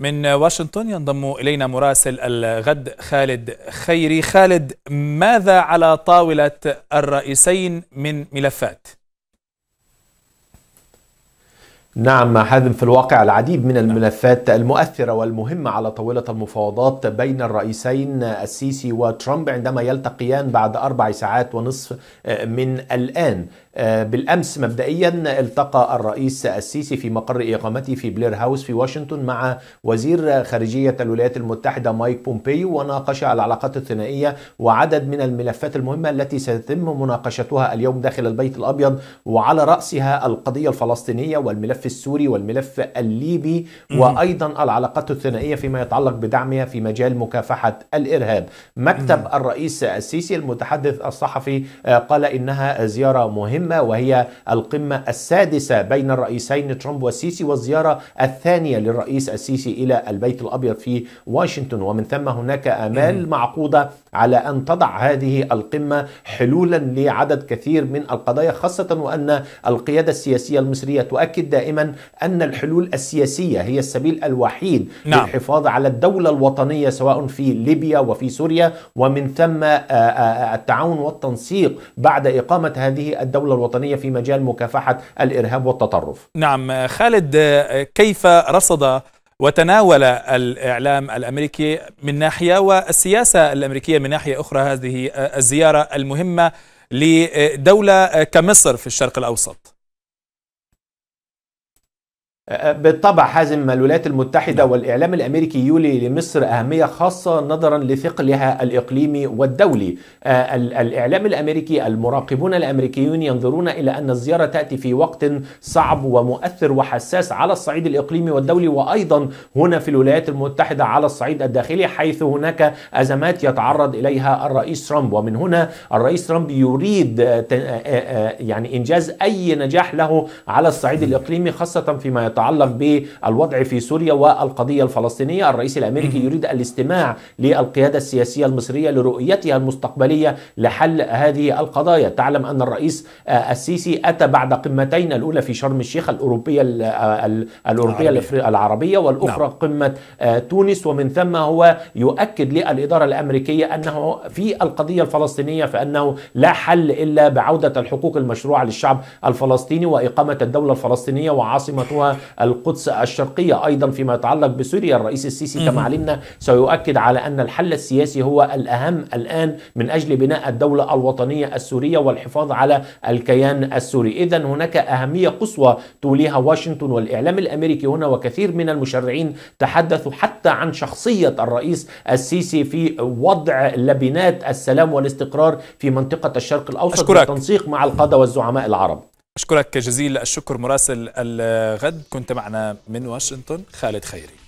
من واشنطن ينضم إلينا مراسل الغد خالد خيري خالد ماذا على طاولة الرئيسين من ملفات؟ نعم حازم في الواقع العديد من نعم. الملفات المؤثرة والمهمة على طاولة المفاوضات بين الرئيسين السيسي وترامب عندما يلتقيان بعد أربع ساعات ونصف آه، من الآن آه، بالامس مبدئيا التقى الرئيس السيسي في مقر اقامته في بلير هاوس في واشنطن مع وزير خارجيه الولايات المتحده مايك بومبيو وناقش العلاقات الثنائيه وعدد من الملفات المهمه التي سيتم مناقشتها اليوم داخل البيت الابيض وعلى راسها القضيه الفلسطينيه والملف السوري والملف الليبي وايضا العلاقات الثنائيه فيما يتعلق بدعمها في مجال مكافحه الارهاب. مكتب الرئيس السيسي المتحدث الصحفي آه، قال انها زياره مهمه القمة وهي القمة السادسة بين الرئيسين ترامب والسيسي والزيارة الثانية للرئيس السيسي إلى البيت الأبيض في واشنطن ومن ثم هناك آمال معقودة على أن تضع هذه القمة حلولا لعدد كثير من القضايا خاصة وأن القيادة السياسية المصرية تؤكد دائما أن الحلول السياسية هي السبيل الوحيد نعم. للحفاظ على الدولة الوطنية سواء في ليبيا وفي سوريا ومن ثم آه، آه، آه، التعاون والتنسيق بعد إقامة هذه الدولة الوطنية في مجال مكافحة الإرهاب والتطرف نعم خالد كيف رصد وتناول الإعلام الأمريكي من ناحية والسياسة الأمريكية من ناحية أخرى هذه الزيارة المهمة لدولة كمصر في الشرق الأوسط بالطبع حازم الولايات المتحدة نعم. والإعلام الأمريكي يولي لمصر أهمية خاصة نظرا لثقلها الإقليمي والدولي آه، الإعلام الأمريكي المراقبون الأمريكيون ينظرون إلى أن الزيارة تأتي في وقت صعب ومؤثر وحساس على الصعيد الإقليمي والدولي وأيضا هنا في الولايات المتحدة على الصعيد الداخلي حيث هناك أزمات يتعرض إليها الرئيس ترامب ومن هنا الرئيس ترامب يريد آه، آه، يعني إنجاز أي نجاح له على الصعيد الإقليمي خاصة فيما يتعرض يتعلق بالوضع في سوريا والقضية الفلسطينية الرئيس الأمريكي يريد الاستماع للقيادة السياسية المصرية لرؤيتها المستقبلية لحل هذه القضايا تعلم أن الرئيس آه، السيسي أتى بعد قمتين الأولى في شرم الشيخ الأوروبية آه، الأوروبية العربية, العربية والأخرى نعم. قمة آه، تونس ومن ثم هو يؤكد للإدارة الأمريكية أنه في القضية الفلسطينية فأنه لا حل إلا بعودة الحقوق المشروعة للشعب الفلسطيني وإقامة الدولة الفلسطينية وعاصمتها القدس الشرقية أيضا فيما يتعلق بسوريا الرئيس السيسي كما علمنا سيؤكد على أن الحل السياسي هو الأهم الآن من أجل بناء الدولة الوطنية السورية والحفاظ على الكيان السوري إذا هناك أهمية قصوى توليها واشنطن والإعلام الأمريكي هنا وكثير من المشرعين تحدثوا حتى عن شخصية الرئيس السيسي في وضع لبنات السلام والاستقرار في منطقة الشرق الأوسط أشكرك. والتنسيق مع القادة والزعماء العرب أشكرك جزيل الشكر مراسل الغد كنت معنا من واشنطن خالد خيري